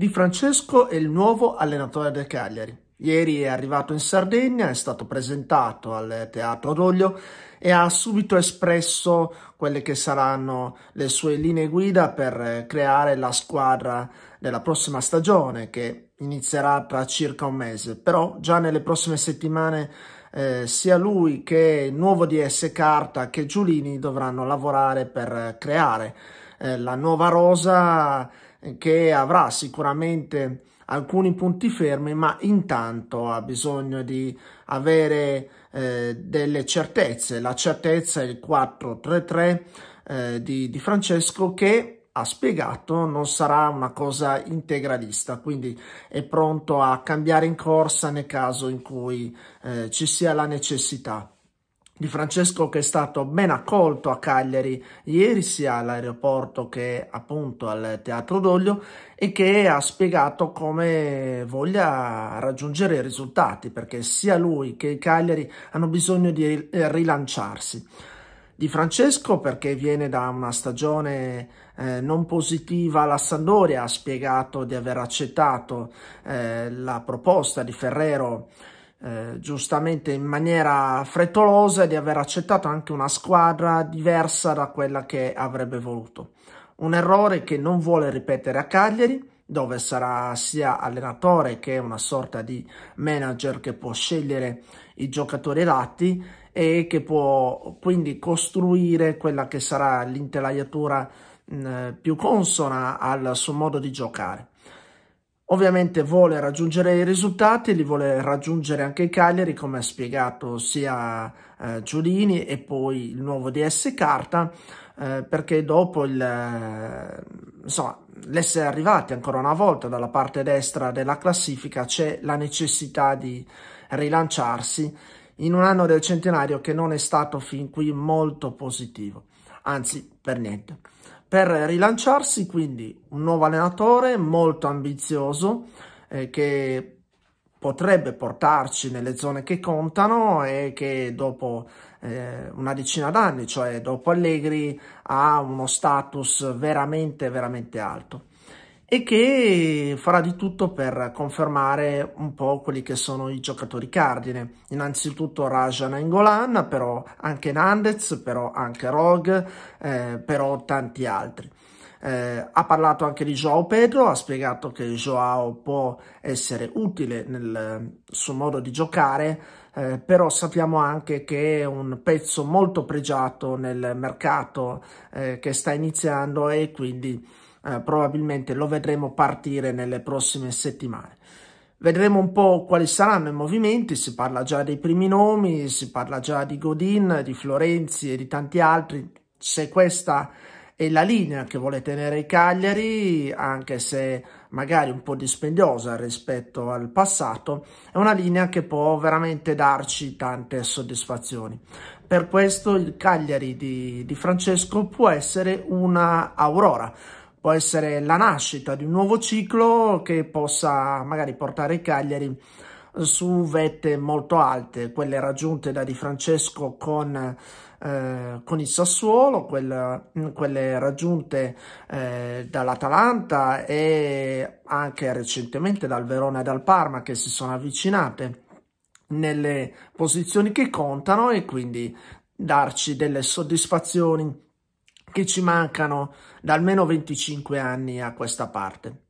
Di Francesco è il nuovo allenatore del Cagliari. Ieri è arrivato in Sardegna, è stato presentato al Teatro Roglio e ha subito espresso quelle che saranno le sue linee guida per eh, creare la squadra della prossima stagione che inizierà tra circa un mese. Però già nelle prossime settimane eh, sia lui che il nuovo DS Carta che Giulini dovranno lavorare per eh, creare eh, la nuova rosa che avrà sicuramente alcuni punti fermi, ma intanto ha bisogno di avere eh, delle certezze. La certezza è il 433 eh, di, di Francesco che ha spiegato non sarà una cosa integralista, quindi è pronto a cambiare in corsa nel caso in cui eh, ci sia la necessità di Francesco che è stato ben accolto a Cagliari ieri sia all'aeroporto che appunto al Teatro d'Oglio e che ha spiegato come voglia raggiungere i risultati perché sia lui che i Cagliari hanno bisogno di eh, rilanciarsi. Di Francesco perché viene da una stagione eh, non positiva alla Sandoria ha spiegato di aver accettato eh, la proposta di Ferrero eh, giustamente in maniera frettolosa e di aver accettato anche una squadra diversa da quella che avrebbe voluto. Un errore che non vuole ripetere a Cagliari, dove sarà sia allenatore che una sorta di manager che può scegliere i giocatori adatti e che può quindi costruire quella che sarà l'intelaiatura più consona al suo modo di giocare. Ovviamente vuole raggiungere i risultati, li vuole raggiungere anche il Cagliari, come ha spiegato sia eh, Giulini e poi il nuovo DS Carta, eh, perché dopo il, eh, insomma, l'essere arrivati ancora una volta dalla parte destra della classifica c'è la necessità di rilanciarsi in un anno del centenario che non è stato fin qui molto positivo anzi per niente. Per rilanciarsi quindi un nuovo allenatore molto ambizioso eh, che potrebbe portarci nelle zone che contano e che dopo eh, una decina d'anni, cioè dopo Allegri, ha uno status veramente veramente alto e che farà di tutto per confermare un po' quelli che sono i giocatori cardine. Innanzitutto Rajan Engolan, però anche Nandez, però anche Rogue, eh, però tanti altri. Eh, ha parlato anche di Joao Pedro, ha spiegato che Joao può essere utile nel suo modo di giocare, eh, però sappiamo anche che è un pezzo molto pregiato nel mercato eh, che sta iniziando e quindi eh, probabilmente lo vedremo partire nelle prossime settimane. Vedremo un po' quali saranno i movimenti, si parla già dei primi nomi, si parla già di Godin, di Florenzi e di tanti altri. Se questa è la linea che vuole tenere il Cagliari, anche se magari un po' dispendiosa rispetto al passato, è una linea che può veramente darci tante soddisfazioni. Per questo il Cagliari di, di Francesco può essere una aurora può essere la nascita di un nuovo ciclo che possa magari portare il Cagliari eh, su vette molto alte, quelle raggiunte da Di Francesco con, eh, con il Sassuolo, quella, mm, quelle raggiunte eh, dall'Atalanta e anche recentemente dal Verona e dal Parma che si sono avvicinate nelle posizioni che contano e quindi darci delle soddisfazioni che ci mancano da almeno 25 anni a questa parte.